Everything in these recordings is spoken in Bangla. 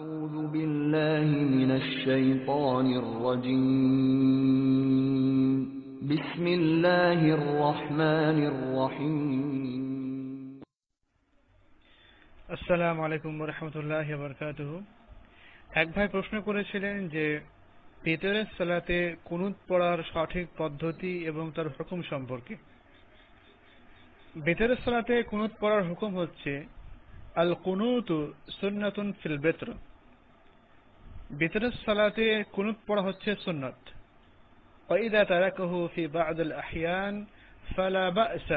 এক ভাই প্রশ্ন করেছিলেন যে পেতরের সালাতে কুনুত পড়ার সঠিক পদ্ধতি এবং তার হুকুম সম্পর্কে বেতের সালাতে কুনুত পড়ার হুকুম হচ্ছে আল কুনুত সুন্নাতুন ফিল বেতর বেতরের সালাতে কুনুত পড়া হচ্ছে সুন্নত ওইদা وإذا تركه في بعض الأحيان فلا بأس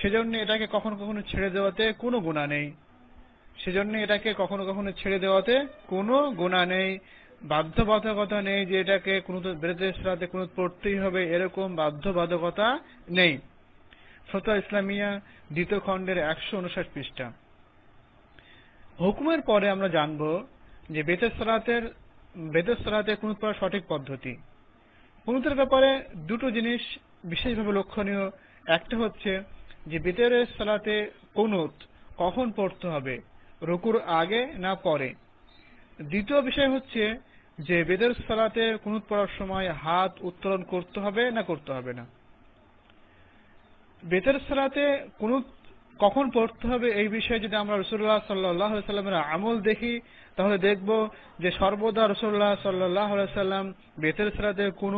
সেজন্য এটাকে কখনো কখনো ছেড়ে দেওয়াতে কোনো গুণা নেই সেজন্য এটাকে কখনো কখনো ছেড়ে দেওয়াতে কোনো গুণা নেই বাধ্যবাধকতা নেই যে এটাকে কোনো বেদের সালাতে কোনো পড়তেই হবে এরকম বাধ্যবাধকতা নেই ফতা ইসলামিয়া দ্বিতীয় খণ্ডের একশো উনষাট পৃষ্ঠা হুকুমের পরে আমরা জানবো যে বেতের সলাতের বেদের সলাতে কুনুত পড়ার সঠিক পদ্ধতি কুনুতের ব্যাপারে দুটো জিনিস বিশেষভাবে লক্ষণীয় একটা হচ্ছে যে বেতের সরাতে কুনুত কখন পড়তে হবে রুকুর আগে না পরে দ্বিতীয় বিষয় হচ্ছে যে বেদের সালাতে কুনুত পড়ার সময় হাত উত্তোলন করতে হবে না করতে হবে না বেতের সালাতে কুনুত কখন পড়তে হবে এই বিষয়ে যদি আমরা রসুল্লাহ সাল্লাহ সাল্লামের আমল দেখি তাহলে দেখব যে সর্বদা রসুল্লাহ সাল্লাহ সাল্লাম বেতের সালাদের কোন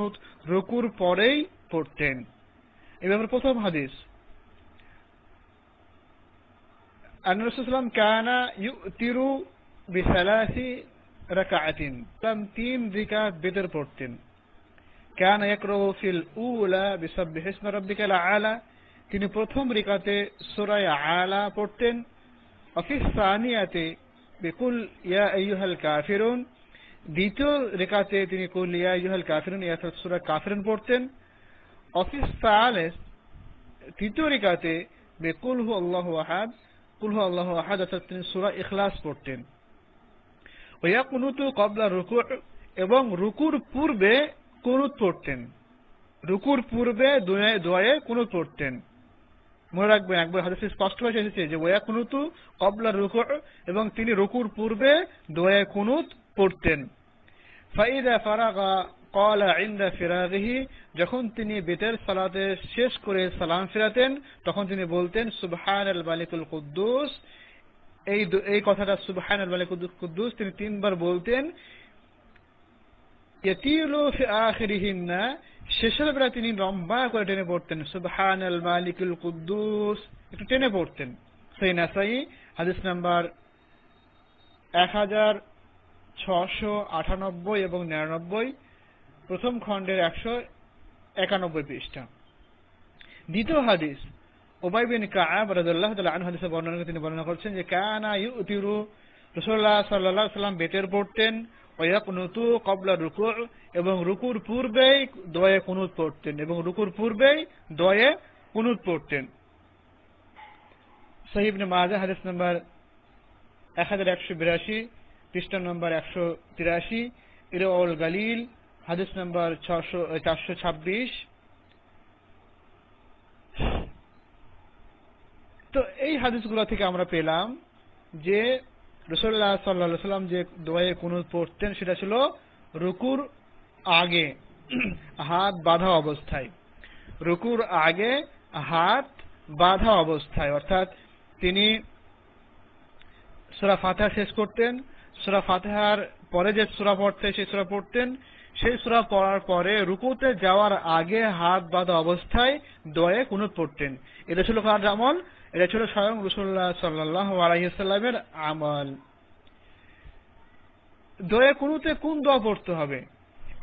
রুকুর পরেই পড়তেন এ ব্যাপারে প্রথম হাদিস কানা তিরু বিসালাসি রাকাতিন তিন রিকাত বেতের পড়তেন কানা ইয়াকরাউ ফিল উলা বিসাববিহিসমা রাব্বিকাল আলা তিনি প্রথম রিকাতে সুরায় আলা পড়তেন অফিসানিয়াতে বেকুল ইয়া ইউহাল কাফিরুন দ্বিতীয় রেখাতে তিনি কুল ইয়া ইউহাল কাফিরুন ইয়াসাদ সুরা কাফিরুন পড়তেন অফিস তৃতীয় রেখাতে বেকুল হু আল্লাহ আহাদ কুল হু আল্লাহ আহাদ অর্থাৎ তিনি সুরা ইখলাস পড়তেন ওয়া কুনুত কবলা রুকু এবং রুকুর পূর্বে কুনুত পড়তেন রুকুর পূর্বে দোয়ে কুনুত পড়তেন মনে রাখবেন একবার হাদিসে স্পষ্ট ভাষা এসেছে যে ওয়া কুনুতু কবলা রুকু এবং তিনি রুকুর পূর্বে দোয়া কুনুত পড়তেন ফাইদা ফারাগা কলা ইন্দা ফিরাগিহি যখন তিনি বেতের সালাতে শেষ করে সালাম ফিরাতেন তখন তিনি বলতেন সুবহান আল মালিকুল কুদ্দুস এই এই কথাটা সুবহান আল মালিকুল কুদ্দুস তিনি তিনবার বলতেন ইয়াতিলু ফি আখিরিহিন্না শেষের বেলায় তিনি লম্বা করে টেনে পড়তেন সুবহান আল মালিকুল কুদ্দুস একটু টেনে পড়তেন সেই নাসাই হাদিস নাম্বার এক হাজার ছশো আটানব্বই এবং নিরানব্বই প্রথম খণ্ডের একশো একানব্বই পৃষ্ঠা দ্বিতীয় হাদিস ওবাই বিন কাব রাজুল্লাহ আনহাদিসে বর্ণনা তিনি বর্ণনা করছেন যে কানা ইউতিরু রসোল্লাহ সাল্লাহ সাল্লাম বেতের পড়তেন ওয়াক নতু কবলা রুকুর এবং রুকুর পূর্বেই দয়ে কুনুত পড়তেন এবং রুকুর পূর্বেই দয়ে কুনুত পড়তেন সহিব মাজা হাদিস নম্বর এক হাজার একশো বিরাশি পৃষ্ঠ নম্বর একশো তিরাশি ইরউল গালিল হাদিস নম্বর ছশো চারশো ছাব্বিশ তো এই হাদিসগুলো থেকে আমরা পেলাম যে রসুল্লাহ সাল্লা সাল্লাম যে দোয়ে কুনুত পড়তেন সেটা ছিল রুকুর আগে হাত বাধা অবস্থায় রুকুর আগে হাত বাধা অবস্থায় অর্থাৎ তিনি সুরা ফাতে শেষ করতেন সুরা ফাতেহার পরে যে সুরা পড়তে সেই সুরা পড়তেন সেই সুরা পড়ার পরে রুকুতে যাওয়ার আগে হাত বাঁধা অবস্থায় দোয়ে কুনুত পড়তেন এটা ছিল কার আমল এটা ছিল স্বয়ং রসুল্লাহ সাল্লাহ আলাইসাল্লামের আমল দোয়া কুনুতে কোন দোয়া পড়তে হবে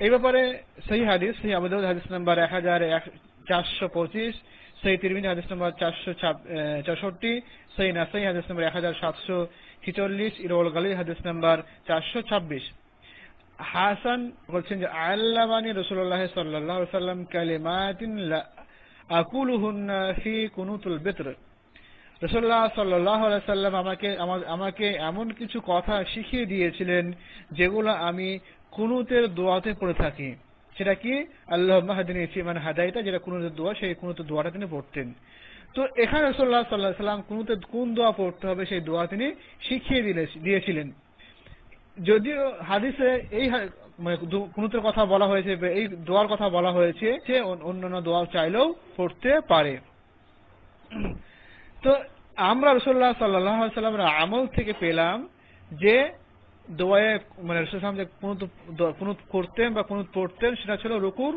এই ব্যাপারে সেই হাদিস সেই আবেদ হাদিস নাম্বার এক হাজার চারশো পঁচিশ সেই তিরমিনী হাদিস নাম্বার চারশো চৌষট্টি সেই নাসাই হাদিস নাম্বার এক হাজার সাতশো ছিচল্লিশ ইরোল গালির হাদিস নাম্বার চারশো ছাব্বিশ হাসান বলছেন যে আল্লাহানি রসুল্লাহ সাল্লাহ সাল্লাম কালিমাতিন হুন্না ফি কুনুতুল বেতর রসল্লাহ সাল্লাহ সাল্লাম আমাকে আমাকে এমন কিছু কথা শিখিয়ে দিয়েছিলেন যেগুলো আমি কুনুতের দোয়াতে পড়ে থাকি সেটা কি আল্লাহ মাহাদিনী ফিমান হাদাইতা যেটা কুনুতের দোয়া সেই কুনুতের দোয়াটা তিনি পড়তেন তো এখানে রসল্লাহ সাল্লাহ সাল্লাম কুনুতে কোন দোয়া পড়তে হবে সেই দোয়া তিনি শিখিয়ে দিলে দিয়েছিলেন যদিও হাদিসে এই মানে কুনুতের কথা বলা হয়েছে এই দোয়ার কথা বলা হয়েছে যে অন্যান্য দোয়া চাইলেও পড়তে পারে তো আমরা রসুল্লাহ সাল্লাহ সাল্লামের আমল থেকে পেলাম যে দোয়ায় মানে রসুল যে কোনো করতেন বা কোনো পড়তেন সেটা ছিল রুকুর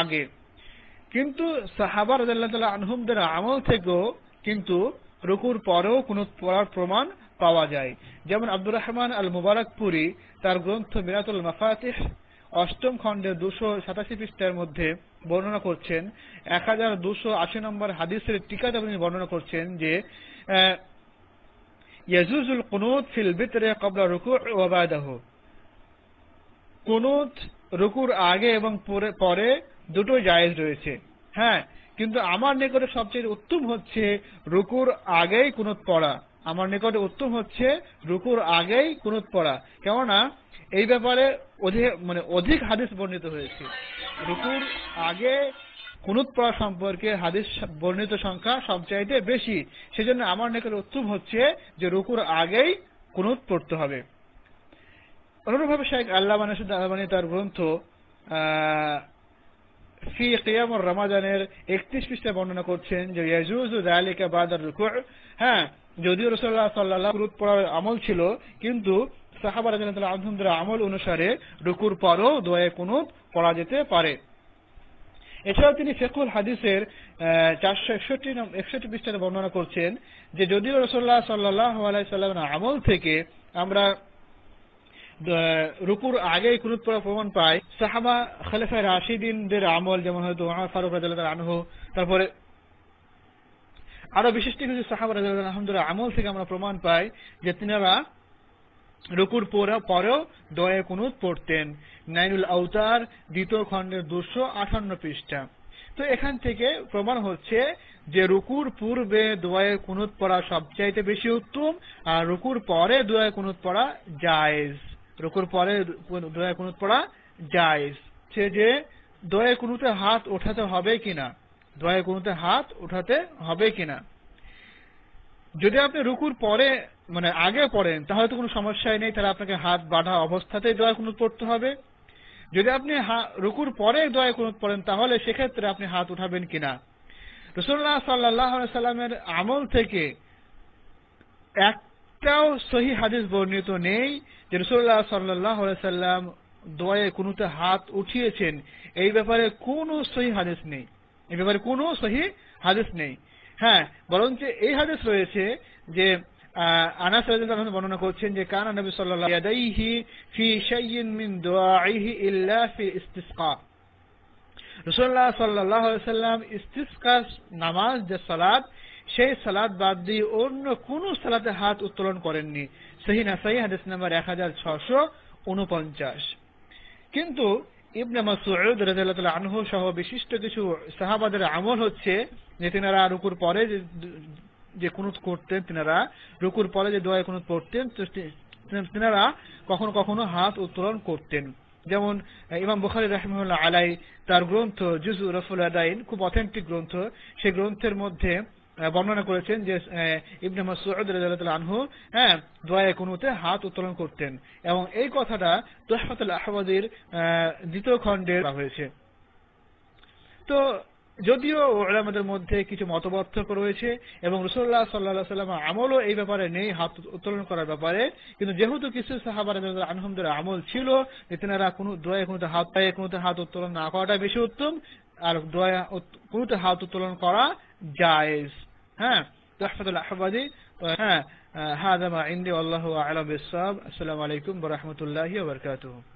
আগে কিন্তু সাহাবা রাজাল্লাহ আনহুমদের আমল থেকেও কিন্তু রুকুর পরেও কোনো পড়ার প্রমাণ পাওয়া যায় যেমন আব্দুর রহমান আল মুবারকপুরি তার গ্রন্থ মিরাতুল মাফাতিহ অষ্টম খণ্ডে দুশো সাতাশি পৃষ্ঠার মধ্যে বর্ণনা করছেন এক হাজার দুশো আশি নম্বর হাদিসের টিকাতে তিনি বর্ণনা করছেন যে ইয়াজুজুল কুনুত ফিল বিতরে কবলা রুকু কুনুত রুকুর আগে এবং পরে দুটো জায়েজ রয়েছে হ্যাঁ কিন্তু আমার নিকটে সবচেয়ে উত্তম হচ্ছে রুকুর আগেই কুনুত পড়া আমার নিকটে উত্তম হচ্ছে রুকুর আগেই কুনুত পড়া কেননা এই ব্যাপারে অধিক মানে অধিক হাদিস বর্ণিত হয়েছে রুকুর আগে কুনুত পড়া সম্পর্কে হাদিস বর্ণিত সংখ্যা সবচাইতে বেশি সেজন্য আমার নিকটে উত্তম হচ্ছে যে রুকুর আগেই কুনুত পড়তে হবে অনুরূপভাবে শেখ আল্লাহ মানসুদ আলমানি তার গ্রন্থ ফি কিয়াম রমাদানের একত্রিশ পৃষ্ঠা বর্ণনা করছেন যে ইয়াজুজু দালিকা বাদার রুকুর হ্যাঁ যদিও রসল্লাহ সাল্লাহ রুদ পড়ার আমল ছিল কিন্তু সাহাবার আহমদের আমল অনুসারে রুকুর পরও দোয়ে কুনুত পড়া যেতে পারে এছাড়াও তিনি ফেকুল হাদিসের চারশো একষট্টি একষট্টি পৃষ্ঠানে বর্ণনা করছেন যে যদিও রসল্লাহ সাল্লাহ আলাইসাল্লামের আমল থেকে আমরা রুকুর আগে কুনুত পড়া প্রমাণ পাই সাহাবা খালেফা রাশিদিনদের আমল যেমন হয়তো ফারুক রাজু তারপরে আরো বিশিষ্ট কিছু সাহাবার আলহামদুলিল্লাহ আমল থেকে আমরা প্রমাণ পাই যে তিনারা রুকুর পরেও দয়া কুনুত পড়তেন নাইনুল আউতার দ্বিতীয় খণ্ডের দুশো আঠান্ন পৃষ্ঠা তো এখান থেকে প্রমাণ হচ্ছে যে রুকুর পূর্বে দোয়ায়ে কুনুত পড়া সবচাইতে বেশি উত্তম আর রুকুর পরে দোয়ায়ে কুনুত পড়া জায়েজ রুকুর পরে দোয়ায়ে কুনুত পড়া জায়েজ সে যে দোয়ায়ে কুনুতে হাত ওঠাতে হবে কিনা দোয়ায় কোনোতে হাত উঠাতে হবে কিনা যদি আপনি রুকুর পরে মানে আগে পড়েন তাহলে তো কোনো সমস্যাই নেই তাহলে আপনাকে হাত বাঁধা অবস্থাতেই দোয়া কোনো পড়তে হবে যদি আপনি রুকুর পরে দোয়া কোনো পড়েন তাহলে সেক্ষেত্রে আপনি হাত উঠাবেন কিনা রসুল্লাহ সাল্লাহ সাল্লামের আমল থেকে একটাও সহি হাদিস বর্ণিত নেই যে রসুল্লাহ সাল্লাহ সাল্লাম দোয়ায় কোনোতে হাত উঠিয়েছেন এই ব্যাপারে কোনো সহি হাদিস নেই এ ব্যাপারে কোনো সহি হাদিস নেই হ্যাঁ বরঞ্চ এই হাদিস রয়েছে যে আনাস বর্ণনা করছেন যে কানা নবী সাল্লাল্লাহু ফি শাইইন মিন দুআইহি ইল্লা ফি রাসূলুল্লাহ সাল্লাল্লাহু আলাইহি সাল্লাম নামাজ যে সালাত সেই সালাত বাদ দিয়ে অন্য কোনো সালাতে হাত উত্তোলন করেননি সহি নাসাই হাদিস নাম্বার এক হাজার ছশো উনপঞ্চাশ কিন্তু ইবনে মাসুদ রাজিয়াল্লাহ আনহু সহ বিশিষ্ট কিছু সাহাবাদের আমল হচ্ছে যে তেনারা রুকুর পরে যে কুনুত করতেন তেনারা রুকুর পরে যে দোয়ায় কুনুত পড়তেন তেনারা কখনো কখনো হাত উত্তোলন করতেন যেমন ইমাম বুখারি রহমুল্লাহ আলাই তার গ্রন্থ জুজু রফুল আদাইন খুব অথেন্টিক গ্রন্থ সেই গ্রন্থের মধ্যে বর্ণনা করেছেন যে ইবনে মাসুদ রাদিয়াল্লাহু আনহু হ্যাঁ দোয়া কুনুতে হাত উত্তোলন করতেন এবং এই কথাটা তুহফাতুল আহওয়াজির দ্বিতীয় খণ্ডে হয়েছে তো যদিও ওলামাদের মধ্যে কিছু মতপার্থক্য রয়েছে এবং রসুল্লাহ সাল্লাহ সাল্লাম আমলও এই ব্যাপারে নেই হাত উত্তোলন করার ব্যাপারে কিন্তু যেহেতু কিছু সাহাবার আনহমদের আমল ছিল যে তেনারা কোনো দোয়া কোনো হাত পায়ে কোনো হাত উত্তোলন না করাটা বেশি উত্তম আর দোয়া কোনোতে হাত উত্তোলন করা جائز ها تحفظ الأحفظ دي ها آه، هذا ما عندي والله أعلم بالصواب السلام عليكم ورحمة الله وبركاته